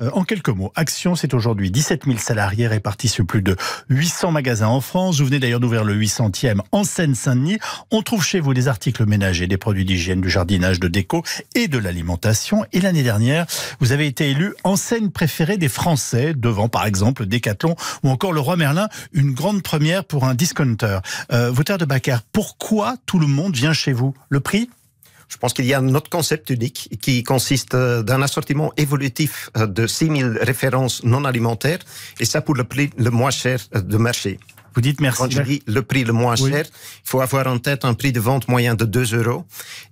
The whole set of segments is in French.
Euh, en quelques mots, Action, c'est aujourd'hui 17 000 salariés répartis sur plus de 800 magasins en France. Vous venez d'ailleurs d'ouvrir le 800e en Seine-Saint-Denis. On trouve chez vous des articles ménagers, des produits d'hygiène, du jardinage, de déco et de l'alimentation. Et l'année dernière, vous avez été élu enseigne préférée des Français, devant par exemple Decathlon ou encore le Roi Merlin, une grande première pour un discounter. Euh, de Baccar, pourquoi tout le monde vient chez vous Le prix je pense qu'il y a un autre concept unique qui consiste euh, d'un assortiment évolutif euh, de 6000 références non alimentaires, et ça pour le prix le moins cher euh, de marché. Vous dites merci. Quand je dis le prix le moins cher, il faut avoir en tête un prix de vente moyen de 2 euros.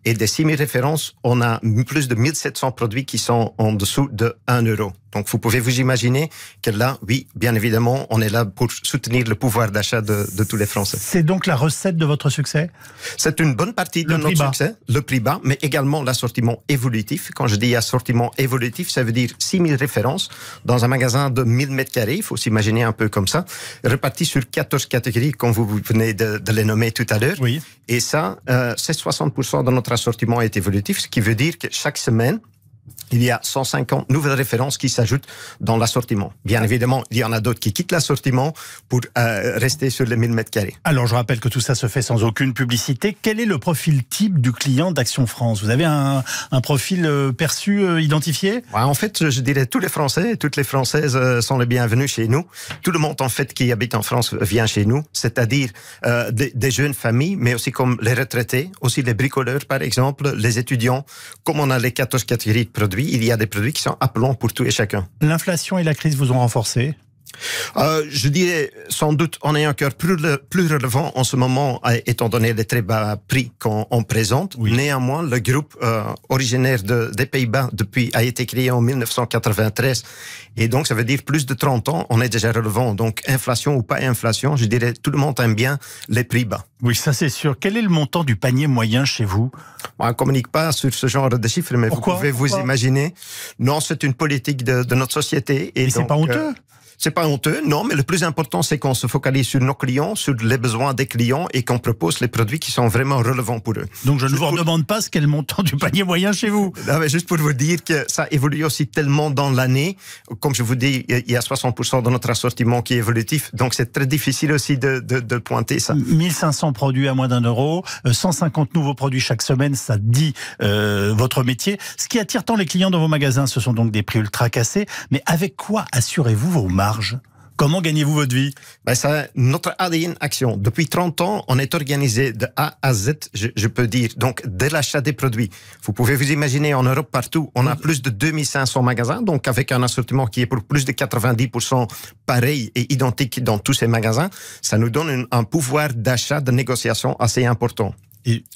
Et des 6000 références, on a plus de 1700 produits qui sont en dessous de 1 euro. Donc vous pouvez vous imaginer que là, oui, bien évidemment, on est là pour soutenir le pouvoir d'achat de, tous les Français. C'est donc la recette de votre succès C'est une bonne partie de notre succès, le prix bas, mais également l'assortiment évolutif. Quand je dis assortiment évolutif, ça veut dire 6000 références dans un magasin de 1000 mètres carrés. il faut s'imaginer un peu comme ça, réparti sur 14 catégories, comme vous venez de, les nommer tout à l'heure. Oui. Et ça, euh, c'est 60% de notre assortiment est évolutif, ce qui veut dire que chaque semaine, il y a 150 nouvelles références qui s'ajoutent dans l'assortiment. Bien évidemment, il y en a d'autres qui quittent l'assortiment pour euh, rester sur les 1000 mètres carrés. Alors, je rappelle que tout ça se fait sans aucune publicité. Quel est le profil type du client d'Action France Vous avez un, profil euh, perçu, euh, identifié En fait, je dirais tous les Français, toutes les Françaises sont les bienvenus chez nous. Tout le monde, en fait, qui habite en France vient chez nous, c'est-à-dire des, des jeunes familles, mais aussi comme les retraités, aussi les bricoleurs, par exemple, les étudiants, comme on a les 14 catégories de produits il y a des produits qui sont appelants pour tout et chacun. L'inflation et la crise vous ont renforcé euh, je dirais sans doute en ayant un cœur plus, plus relevant en ce moment euh, étant donné les très bas prix qu'on présente. Néanmoins, le groupe euh, originaire des Pays-Bas depuis a été créé en 1993 et donc ça veut dire plus de 30 ans, on est déjà relevant. Donc inflation ou pas inflation, je dirais tout le monde aime bien les prix bas. Oui, ça c'est sûr. Quel est le montant du panier moyen chez vous On ne communique pas sur ce genre de chiffres, mais vous pouvez vous imaginer. Non, c'est une politique de, notre société. Et, ce c'est pas honteux c'est pas honteux, non, mais le plus important, c'est qu'on se focalise sur nos clients, sur les besoins des clients et qu'on propose les produits qui sont vraiment relevants pour eux. Donc, je ne vous pour... demande pas ce qu'est le montant du panier moyen chez vous. Non, mais juste pour vous dire que ça évolue aussi tellement dans l'année. Comme je vous dis, il y a 60% de notre assortiment qui est évolutif, donc c'est très difficile aussi de, de, pointer ça. 1500 produits à moins d'un euro, 150 euh, nouveaux produits chaque semaine, ça dit euh, votre métier. Ce qui attire tant les clients dans vos magasins, ce sont donc des prix ultra cassés, mais avec quoi assurez-vous vos marques Comment gagnez-vous votre vie ben Notre ADN Action. Depuis 30 ans, on est organisé de A à Z, je, peux dire. Donc, dès l'achat des produits. Vous pouvez vous imaginer, en Europe, partout, on a plus de 2500 magasins, donc avec un assortiment qui est pour plus de 90% pareil et identique dans tous ces magasins. Ça nous donne un pouvoir d'achat, de négociation assez important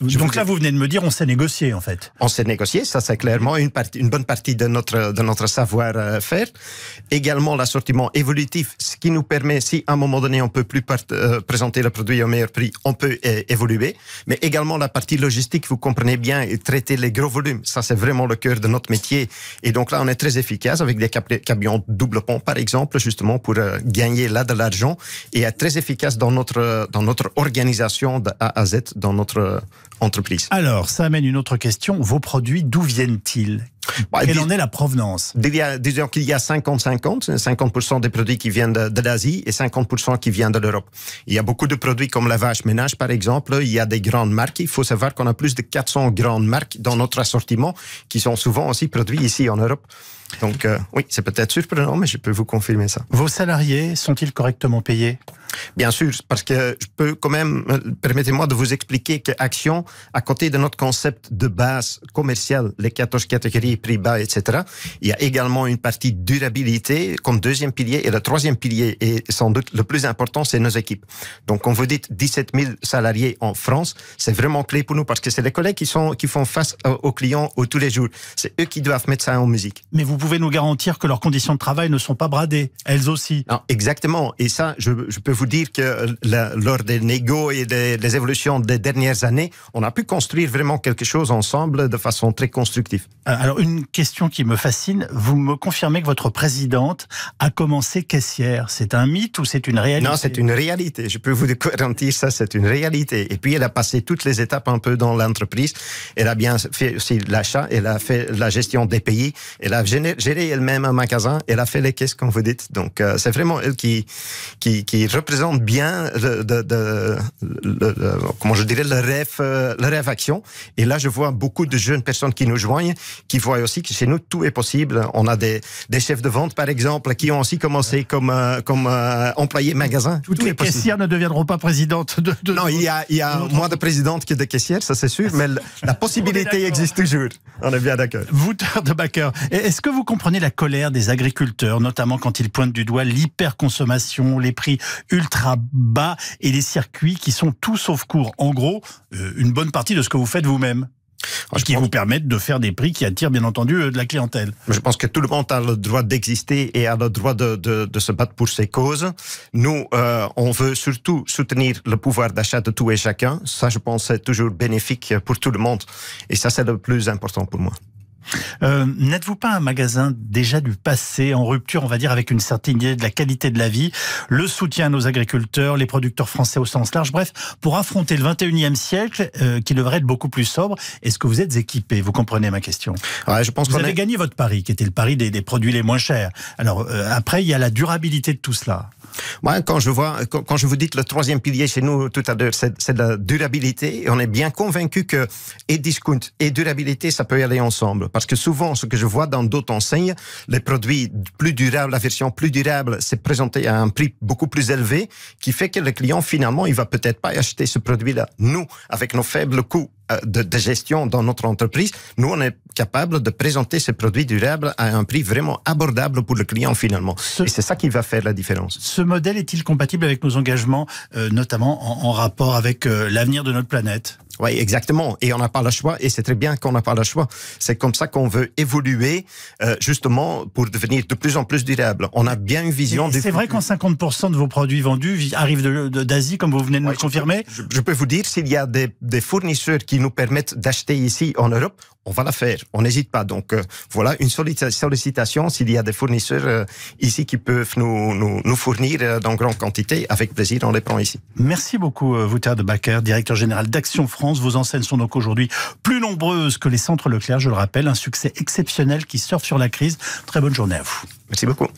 donc là, vous venez de me dire, on sait négocier en fait. On sait négocier, ça c'est clairement une, bonne partie de notre, savoir-faire. Euh, Également l'assortiment évolutif, qui nous permet, si à un moment donné on peut plus euh, présenter le produit au meilleur prix, on peut évoluer. Mais également la partie logistique, vous comprenez bien, traiter les gros volumes, ça c'est vraiment le cœur de notre métier. Et donc là, on est très efficace avec des camions double pont, par exemple, justement pour euh, gagner là de l'argent et être très efficace dans notre euh, dans notre organisation de à Z dans notre entreprise. Alors, ça amène une autre question. Vos produits, d'où viennent-ils bah, Quelle en est la provenance Disons qu'il y a 50-50, 50%, des produits qui viennent de, l'Asie et 50% qui viennent de l'Europe. Il y a beaucoup de produits comme la vache ménage, par exemple. Il y a des grandes marques. Il faut savoir qu'on a plus de 400 grandes marques dans notre assortiment qui sont souvent aussi produits ici en Europe. Donc euh, oui, c'est peut-être surprenant, mais je peux vous confirmer ça. Vos salariés sont-ils correctement payés Bien sûr, parce que je peux quand même, euh, permettez-moi de vous expliquer qu'Action, à côté de notre concept de base commerciale, les 14 catégories, prix bas, etc., il y a également une partie durabilité comme deuxième pilier. Et le troisième pilier, et sans doute le plus important, c'est nos équipes. Donc quand vous dites 17 000 salariés en France, c'est vraiment clé pour nous parce que c'est les collègues qui, sont, qui font face aux clients tous les jours. C'est eux qui doivent mettre ça en musique. Mais vous vous pouvez nous garantir que leurs conditions de travail ne sont pas bradées, elles aussi. exactement. Et ça, je, peux vous dire que euh, lors des négos et des, évolutions des dernières années, on a pu construire vraiment quelque chose ensemble de façon très constructive. Euh, alors, une question qui me fascine. Vous me confirmez que votre présidente a commencé caissière. C'est un mythe ou c'est une réalité Non, c'est une réalité. Je peux vous garantir ça, c'est une réalité. Et puis, elle a passé toutes les étapes un peu dans l'entreprise. Elle a bien fait aussi l'achat, elle a fait la gestion des pays, elle a généré gérer elle-même un magasin, elle a fait les caisses comme vous dites. Donc euh, c'est vraiment elle qui, qui, représente bien le, de, comment je dirais, le rêve, euh, le rêve action. Et là, je vois beaucoup de jeunes personnes qui nous joignent, qui voient aussi que chez nous, tout est possible. On a des, des chefs de vente, par exemple, qui ont aussi commencé comme, euh, comme employés magasin. Toutes les caissières ne deviendront pas présidentes de, Non, il y a, moins de présidentes que de caissières, ça c'est sûr, ah, mais la possibilité existe toujours. On est bien d'accord. Vous, de Backer, est-ce que vous vous comprenez la colère des agriculteurs, notamment quand ils pointent du doigt l'hyperconsommation, les prix ultra bas et les circuits qui sont tout sauf court. En gros, euh, une bonne partie de ce que vous faites vous-même ce qui vous permettent de faire des prix qui attirent bien entendu euh, de la clientèle. Je pense que tout le monde a le droit d'exister et a le droit de, se battre pour ses causes. Nous, euh, on veut surtout soutenir le pouvoir d'achat de tout et chacun. Ça, je pense, c'est toujours bénéfique pour tout le monde. Et ça, c'est le plus important pour moi. Euh, n'êtes-vous pas un magasin déjà du passé, en rupture, on va dire, avec une certaine idée de la qualité de la vie, le soutien à nos agriculteurs, les producteurs français au sens large, bref, pour affronter le 21e siècle, euh, qui devrait être beaucoup plus sobre, est-ce que vous êtes équipé Vous comprenez ma question ouais, je pense Vous avez gagné votre pari, qui était le pari des, produits les moins chers. Alors, euh, après, il y a la durabilité de tout cela. moi quand je vois, quand, je vous dis que le troisième pilier chez nous tout à l'heure, c'est la durabilité, on est bien convaincu que et discount et durabilité, ça peut aller ensemble. Parce que souvent, ce que je vois dans d'autres enseignes, les produits plus durables, la version plus durable, c'est présenté à un prix beaucoup plus élevé, qui fait que le client, finalement, il va peut-être pas acheter ce produit-là. Nous, avec nos faibles coûts euh, de, gestion dans notre entreprise, nous, on est capable de présenter ces produits durables à un prix vraiment abordable pour le client finalement. Et c'est ça qui va faire la différence. Ce modèle est-il compatible avec nos engagements, euh, notamment en, rapport avec euh, l'avenir de notre planète oui, exactement. Et on n'a pas le choix, et c'est très bien qu'on n'a pas le choix. C'est comme ça qu'on veut évoluer, euh, justement, pour devenir de plus en plus durable. On a bien une vision. C'est vrai qu'en 50% de vos produits vendus arrivent d'Asie, comme vous venez de me confirmer. Je, peux vous dire, s'il y a des, fournisseurs qui nous permettent d'acheter ici en Europe, on va la faire, on n'hésite pas. Donc euh, voilà, une sollicitation, s'il y a des fournisseurs euh, ici qui peuvent nous, nous, fournir dans grande quantité, avec plaisir, on les prend ici. Merci beaucoup, Wouter de Backer, directeur général d'Action France. Vos enseignes sont donc aujourd'hui plus nombreuses que les centres Leclerc, je le rappelle. Un succès exceptionnel qui surfe sur la crise. Très bonne journée à vous. Merci beaucoup.